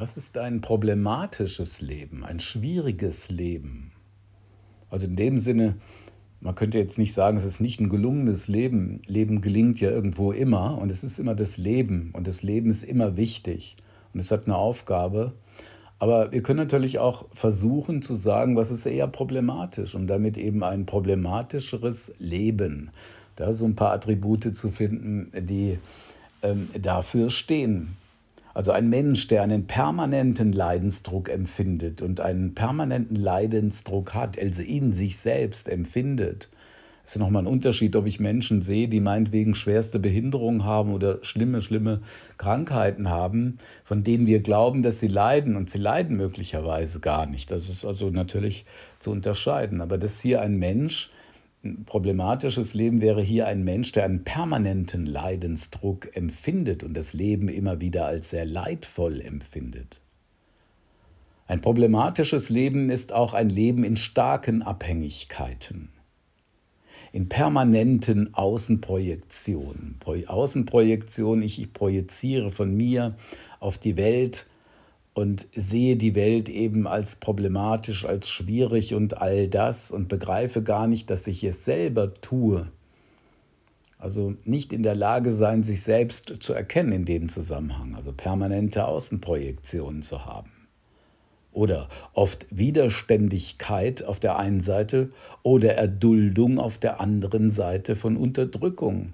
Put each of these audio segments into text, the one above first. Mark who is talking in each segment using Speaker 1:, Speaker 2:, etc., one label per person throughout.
Speaker 1: Was ist ein problematisches Leben, ein schwieriges Leben? Also in dem Sinne, man könnte jetzt nicht sagen, es ist nicht ein gelungenes Leben. Leben gelingt ja irgendwo immer und es ist immer das Leben und das Leben ist immer wichtig und es hat eine Aufgabe. Aber wir können natürlich auch versuchen zu sagen, was ist eher problematisch und damit eben ein problematischeres Leben. Da so ein paar Attribute zu finden, die ähm, dafür stehen. Also ein Mensch, der einen permanenten Leidensdruck empfindet und einen permanenten Leidensdruck hat, also in sich selbst empfindet. Das ist nochmal ein Unterschied, ob ich Menschen sehe, die meinetwegen schwerste Behinderungen haben oder schlimme, schlimme Krankheiten haben, von denen wir glauben, dass sie leiden und sie leiden möglicherweise gar nicht. Das ist also natürlich zu unterscheiden. Aber dass hier ein Mensch problematisches Leben wäre hier ein Mensch, der einen permanenten Leidensdruck empfindet und das Leben immer wieder als sehr leidvoll empfindet. Ein problematisches Leben ist auch ein Leben in starken Abhängigkeiten, in permanenten Außenprojektionen. Außenprojektion, ich, ich projiziere von mir auf die Welt und sehe die Welt eben als problematisch, als schwierig und all das und begreife gar nicht, dass ich es selber tue. Also nicht in der Lage sein, sich selbst zu erkennen in dem Zusammenhang, also permanente Außenprojektionen zu haben. Oder oft Widerständigkeit auf der einen Seite oder Erduldung auf der anderen Seite von Unterdrückung,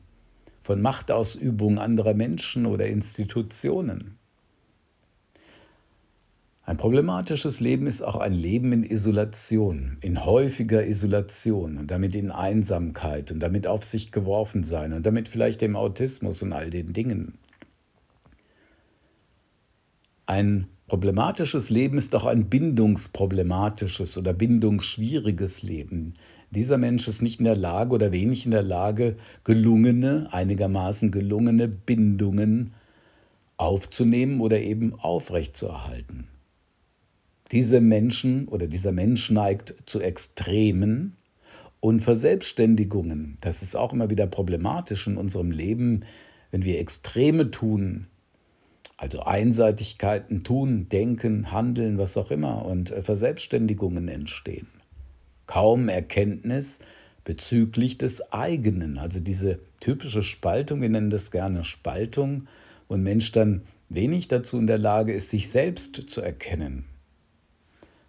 Speaker 1: von Machtausübung anderer Menschen oder Institutionen. Ein problematisches Leben ist auch ein Leben in Isolation, in häufiger Isolation und damit in Einsamkeit und damit auf sich geworfen sein und damit vielleicht dem Autismus und all den Dingen. Ein problematisches Leben ist auch ein bindungsproblematisches oder bindungsschwieriges Leben. Dieser Mensch ist nicht in der Lage oder wenig in der Lage, gelungene, einigermaßen gelungene Bindungen aufzunehmen oder eben aufrechtzuerhalten. Diese Menschen oder dieser Mensch neigt zu Extremen und Verselbstständigungen. Das ist auch immer wieder problematisch in unserem Leben, wenn wir Extreme tun, also Einseitigkeiten tun, denken, handeln, was auch immer, und äh, Verselbstständigungen entstehen. Kaum Erkenntnis bezüglich des eigenen, also diese typische Spaltung, wir nennen das gerne Spaltung, und Mensch dann wenig dazu in der Lage ist, sich selbst zu erkennen,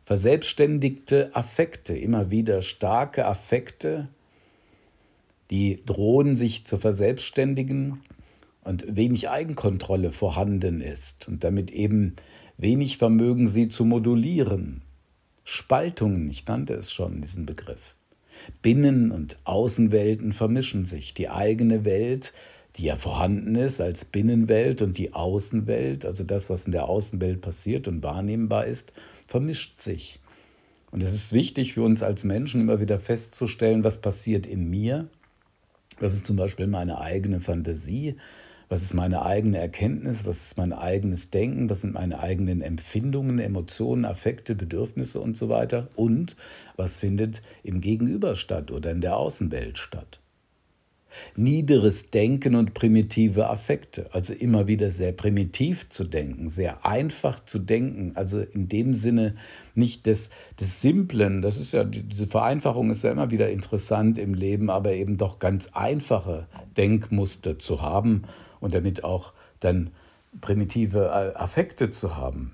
Speaker 1: verselbstständigte Affekte, immer wieder starke Affekte, die drohen sich zu verselbstständigen und wenig Eigenkontrolle vorhanden ist und damit eben wenig Vermögen sie zu modulieren. Spaltungen, ich nannte es schon, diesen Begriff. Binnen- und Außenwelten vermischen sich. Die eigene Welt die ja vorhanden ist als Binnenwelt und die Außenwelt, also das, was in der Außenwelt passiert und wahrnehmbar ist, vermischt sich. Und es ist wichtig für uns als Menschen immer wieder festzustellen, was passiert in mir, was ist zum Beispiel meine eigene Fantasie, was ist meine eigene Erkenntnis, was ist mein eigenes Denken, was sind meine eigenen Empfindungen, Emotionen, Affekte, Bedürfnisse und so weiter und was findet im Gegenüber statt oder in der Außenwelt statt niederes Denken und primitive Affekte. Also immer wieder sehr primitiv zu denken, sehr einfach zu denken. Also in dem Sinne nicht des, des Simplen. Das ist ja, diese Vereinfachung ist ja immer wieder interessant im Leben, aber eben doch ganz einfache Denkmuster zu haben und damit auch dann primitive äh, Affekte zu haben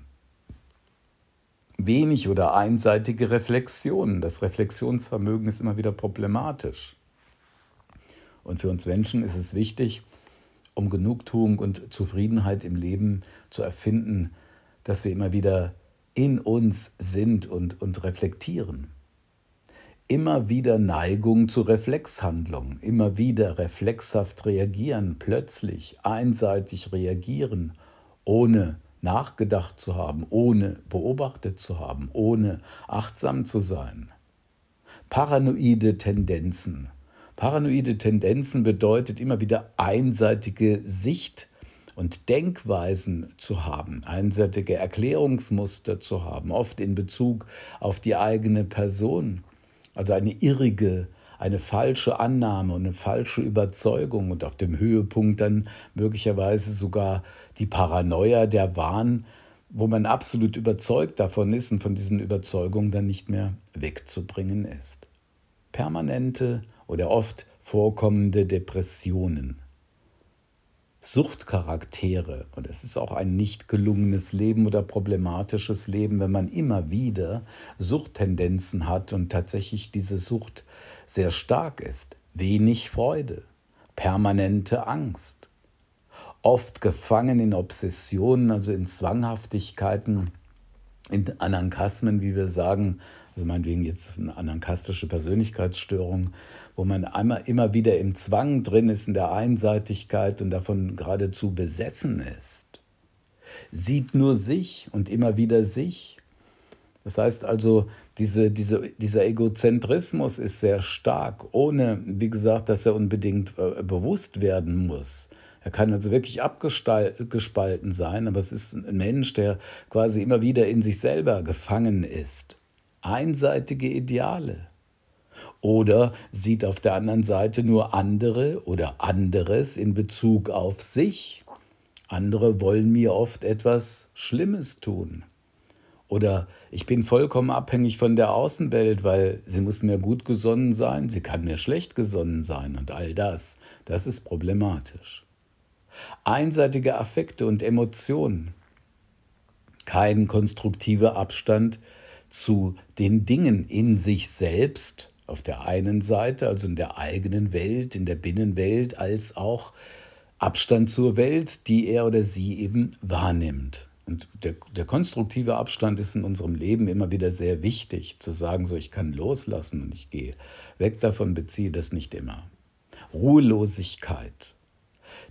Speaker 1: wenig oder einseitige Reflexionen. Das Reflexionsvermögen ist immer wieder problematisch. Und für uns Menschen ist es wichtig, um Genugtuung und Zufriedenheit im Leben zu erfinden, dass wir immer wieder in uns sind und, und reflektieren. Immer wieder Neigung zu Reflexhandlungen, immer wieder reflexhaft reagieren, plötzlich einseitig reagieren, ohne nachgedacht zu haben, ohne beobachtet zu haben, ohne achtsam zu sein. Paranoide Tendenzen, Paranoide Tendenzen bedeutet immer wieder einseitige Sicht und Denkweisen zu haben, einseitige Erklärungsmuster zu haben, oft in Bezug auf die eigene Person. Also eine irrige, eine falsche Annahme und eine falsche Überzeugung und auf dem Höhepunkt dann möglicherweise sogar die Paranoia, der Wahn, wo man absolut überzeugt davon ist und von diesen Überzeugungen dann nicht mehr wegzubringen ist. Permanente oder oft vorkommende Depressionen. Suchtcharaktere, und es ist auch ein nicht gelungenes Leben oder problematisches Leben, wenn man immer wieder Suchttendenzen hat und tatsächlich diese Sucht sehr stark ist. Wenig Freude, permanente Angst, oft gefangen in Obsessionen, also in Zwanghaftigkeiten, in Anankasmen, wie wir sagen, also meinetwegen jetzt eine anankastische Persönlichkeitsstörung, wo man einmal immer wieder im Zwang drin ist, in der Einseitigkeit und davon geradezu besessen ist, sieht nur sich und immer wieder sich. Das heißt also, diese, diese, dieser Egozentrismus ist sehr stark, ohne, wie gesagt, dass er unbedingt äh, bewusst werden muss. Er kann also wirklich abgespalten sein, aber es ist ein Mensch, der quasi immer wieder in sich selber gefangen ist einseitige Ideale. Oder sieht auf der anderen Seite nur andere oder anderes in Bezug auf sich. Andere wollen mir oft etwas Schlimmes tun. Oder ich bin vollkommen abhängig von der Außenwelt, weil sie muss mir gut gesonnen sein, sie kann mir schlecht gesonnen sein und all das, das ist problematisch. Einseitige Affekte und Emotionen. Kein konstruktiver Abstand zu den Dingen in sich selbst auf der einen Seite, also in der eigenen Welt, in der Binnenwelt, als auch Abstand zur Welt, die er oder sie eben wahrnimmt. Und der, der, konstruktive Abstand ist in unserem Leben immer wieder sehr wichtig, zu sagen, so ich kann loslassen und ich gehe weg davon, beziehe das nicht immer. Ruhelosigkeit,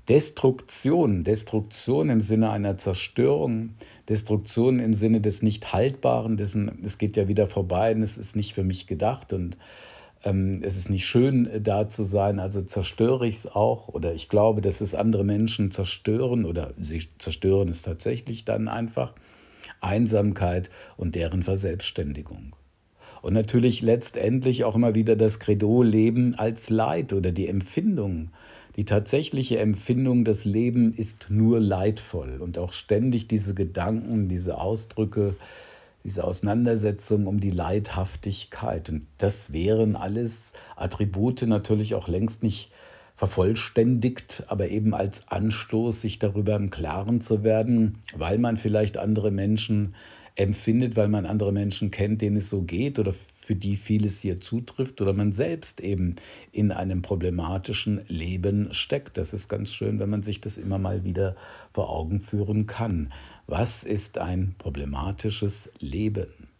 Speaker 1: Destruktion, Destruktion im Sinne einer Zerstörung Destruktion im Sinne des Nicht-Haltbaren, dessen es geht ja wieder vorbei und es ist nicht für mich gedacht und ähm, es ist nicht schön, äh, da zu sein, also zerstöre ich es auch oder ich glaube, dass es andere Menschen zerstören oder sie zerstören es tatsächlich dann einfach. Einsamkeit und deren Verselbstständigung. Und natürlich letztendlich auch immer wieder das Credo Leben als Leid oder die Empfindung äh, die tatsächliche Empfindung, das Leben ist nur leidvoll und auch ständig diese Gedanken, diese Ausdrücke, diese Auseinandersetzung um die Leidhaftigkeit. Und das wären alles Attribute natürlich auch längst nicht vervollständigt, aber eben als Anstoß, sich darüber im Klaren zu werden, weil man vielleicht andere Menschen empfindet, weil man andere Menschen kennt, denen es so geht oder für die vieles hier zutrifft oder man selbst eben in einem problematischen Leben steckt. Das ist ganz schön, wenn man sich das immer mal wieder vor Augen führen kann. Was ist ein problematisches Leben?